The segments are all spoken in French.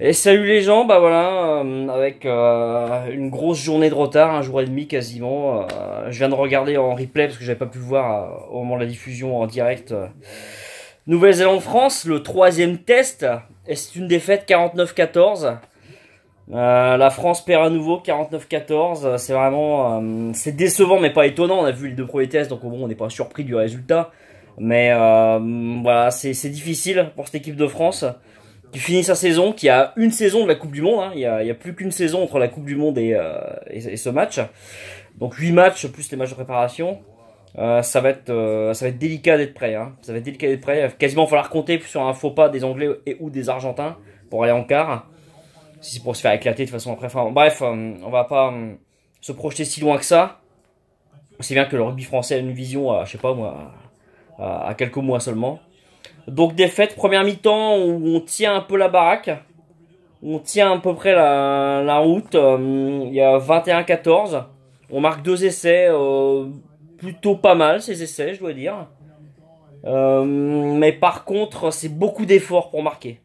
Et salut les gens, bah voilà, euh, avec euh, une grosse journée de retard, un jour et demi quasiment. Euh, je viens de regarder en replay parce que n'avais pas pu voir au moment de la diffusion en direct. Nouvelle-Zélande-France, le troisième test, et c'est une défaite 49-14. la France perd à nouveau 49-14. C'est vraiment, c'est décevant mais pas étonnant. On a vu les deux premiers tests, donc au moins on n'est pas surpris du résultat. Mais voilà, c'est difficile pour cette équipe de France qui finit sa saison, qui a une saison de la Coupe du Monde. Hein. Il, y a, plus qu'une saison entre la Coupe du Monde et, euh, ce match. Donc 8 matchs plus les matchs de préparation. Euh, ça, va être, euh, ça va être délicat d'être prêt. Hein. Ça va être délicat prêt. Il va quasiment falloir compter sur un faux pas des Anglais et ou des Argentins pour aller en quart. Si c'est pour se faire éclater de façon après. bref, on va pas se projeter si loin que ça. C'est bien que le rugby français a une vision, je sais pas moi, à quelques mois seulement. Donc défaite, première mi-temps où on tient un peu la baraque, on tient à peu près la, route. Euh, il y a 21-14. On marque deux essais, euh, plutôt pas mal ces essais, je dois dire. Euh, mais par contre, c'est beaucoup d'efforts pour marquer.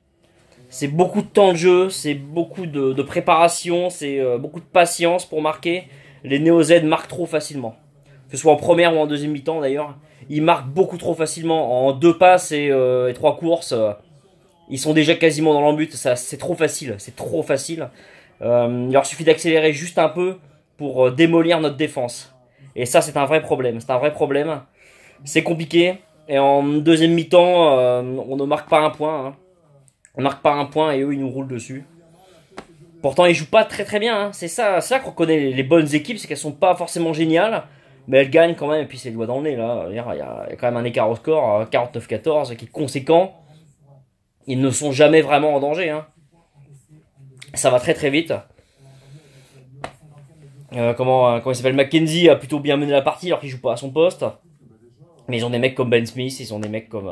C'est beaucoup de temps de jeu, c'est beaucoup de, préparation, c'est beaucoup de patience pour marquer. Les Néo Z marquent trop facilement. Que ce soit en première ou en deuxième mi-temps d'ailleurs. Ils marquent beaucoup trop facilement en deux passes et, euh, trois courses. Ils sont déjà quasiment dans l'embut. C'est trop facile. C'est trop facile. Euh, il leur suffit d'accélérer juste un peu pour euh, démolir notre défense. Et ça, c'est un vrai problème. C'est un vrai problème. C'est compliqué. Et en deuxième mi-temps, on ne marque pas un point. On hein. On marque pas un point et eux, ils nous roulent dessus. Pourtant, ils jouent pas très très bien. Hein. C'est ça, ça qu'on connaît les, les bonnes équipes, c'est qu'elles sont pas forcément géniales mais elle gagne quand même, et puis c'est le doigt dans le là. Il y, a, quand même un écart au score, 49-14, euh, qui est conséquent. Ils ne sont jamais vraiment en danger. Hein. Ça va très très vite. Euh, comment, euh, comment il s'appelle Mackenzie a plutôt bien mené la partie alors qu'il joue pas à son poste. Mais ils ont des mecs comme Ben Smith, ils ont des mecs comme...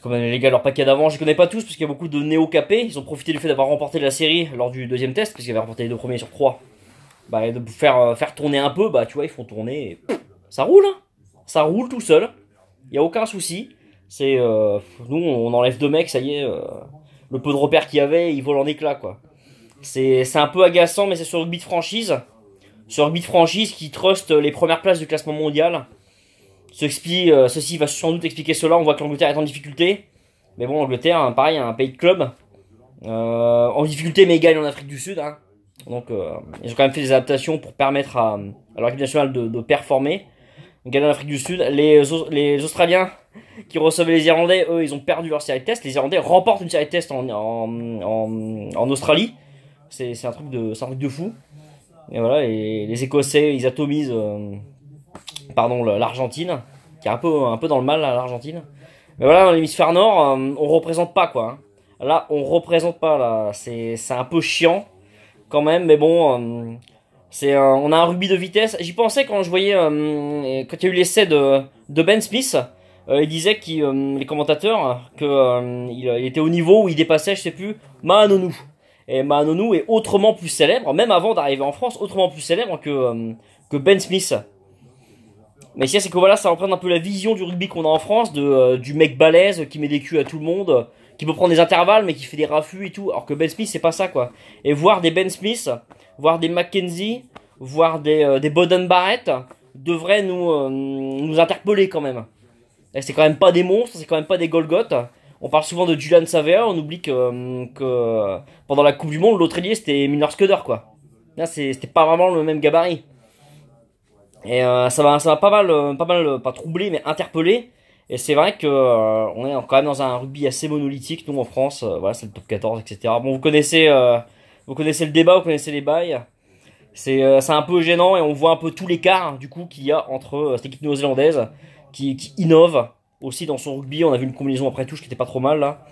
comme les gars, leur paquet d'avant, je les connais pas tous parce qu'il y a beaucoup de néo-capés. Ils ont profité du fait d'avoir remporté la série lors du deuxième test, parce qu'ils avaient remporté les deux premiers sur trois bah, de faire, euh, faire tourner un peu, bah, tu vois, ils font tourner. ça roule, hein ça roule tout seul. Il n'y a aucun souci. C'est euh, nous, on enlève deux mecs, ça y est, euh, le peu de repères qu'il y avait, ils volent en éclats quoi. C'est un peu agaçant, mais c'est sur de Franchise, sur de Franchise qui trust les premières places du classement mondial. Ceci, ceci va sans doute expliquer cela. On voit que l'Angleterre est en difficulté, mais bon, l'Angleterre, hein, pareil, un pays de club en difficulté, mais gagne en Afrique du Sud. Hein. Donc, euh, ils ont quand même fait des adaptations pour permettre à, leur équipe nationale de, performer. Donc, en Afrique du Sud, les, Australiens qui recevaient les Irlandais, eux, ils ont perdu leur série de tests Les Irlandais remportent une série de tests en, Australie. C'est un, truc de, de fou. Et voilà, les Écossais, ils atomisent euh, pardon, l'Argentine, qui est un peu, dans le mal, l'Argentine. Mais voilà, dans l'hémisphère nord, euh, on représente pas, quoi. Hein. Là, on représente pas, là. C'est un peu chiant quand même, mais bon, euh, c'est euh, on a un rugby de vitesse. J'y pensais quand je voyais, euh, quand il y a eu l'essai de, Ben Smith, il disait que les commentateurs que il, était au niveau où il dépassait, je sais plus, Mahanonou. Et Mahanonou est autrement plus célèbre, même avant d'arriver en France, autrement plus célèbre que que Ben Smith. Mais c'est que voilà, ça représente un peu la vision du rugby qu'on a en France, du mec balèze qui met des culs à tout le monde, qui peut prendre des intervalles, mais qui fait des raffus et tout. Alors que Ben Smith, c'est pas ça, quoi. Et voir des Ben Smith, voir des McKenzie, voir des, euh, Boden Barrett, devrait nous, euh, nous interpeller quand même. Et c'est quand même pas des monstres, c'est quand même pas des Golgoth. On parle souvent de Julian Savea, on oublie que, euh, pendant la Coupe du Monde, l'autre ailier c'était Minor Scudder quoi. Là c'était pas vraiment le même gabarit. Et ça va ça va pas mal pas mal pas troubler mais interpeller et c'est vrai que euh, on est quand même dans un rugby assez monolithique, nous en France, euh, voilà, c'est le top 14, etc. Bon, vous connaissez, euh, vous connaissez le débat, vous connaissez les bails. C'est un peu gênant et on voit un peu tout l'écart du coup qu'il y a entre cette équipe néo-zélandaise qui, innove aussi dans son rugby. On a vu une combinaison après touche qui était pas trop mal là.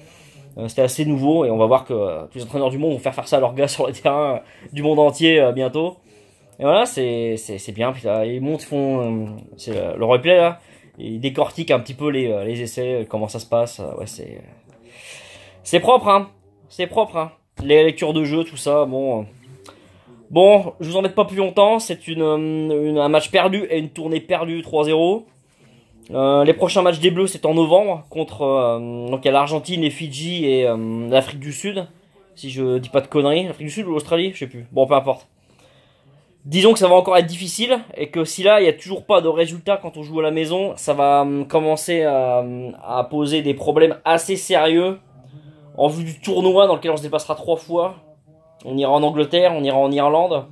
C'était assez nouveau et on va voir que tous les entraîneurs du monde vont faire faire ça à leurs gars sur le terrain du monde entier bientôt. Et voilà, c'est bien. Ils montent, ils font le replay là il décortique un petit peu les, euh, les essais, euh, comment ça se passe. Euh, ouais, c'est c'est propre, hein. C'est propre, hein. Les lectures de jeu, tout ça, bon. Bon, je vous embête pas plus longtemps. C'est une, un match perdu et une tournée perdue 3-0. les prochains matchs des Bleus, c'est en novembre contre donc il y a l'Argentine, les Fidji et l'Afrique du Sud. Si je dis pas de conneries, l'Afrique du Sud ou l'Australie, je sais plus. Bon, peu importe. Disons que ça va encore être difficile et que si là il n'y a toujours pas de résultat quand on joue à la maison, ça va hum, commencer hum, à, poser des problèmes assez sérieux en vue du tournoi dans lequel on se dépassera trois fois. On ira en Angleterre, on ira en Irlande,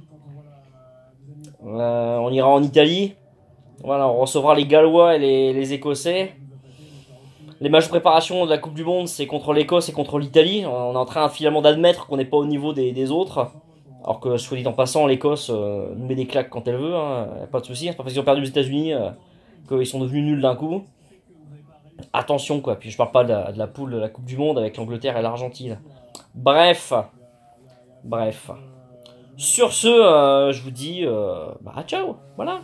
euh, on ira en Italie. Voilà, on recevra les Gallois et les, Écossais. Les matchs de préparation de la Coupe du Monde, c'est contre l'Écosse et contre l'Italie. On est en train finalement d'admettre qu'on n'est pas au niveau des autres. Alors que, soit dit en passant, l'Écosse euh, nous met des claques quand elle veut, hein, pas de souci. Hein. C'est pas parce qu'ils ont perdu aux États-Unis euh, qu'ils sont devenus nuls d'un coup. Attention, quoi. Puis je parle pas de la, poule de la Coupe du Monde avec l'Angleterre et l'Argentine. Bref. Bref. Sur ce, euh, je vous dis euh, bah, ciao. Voilà.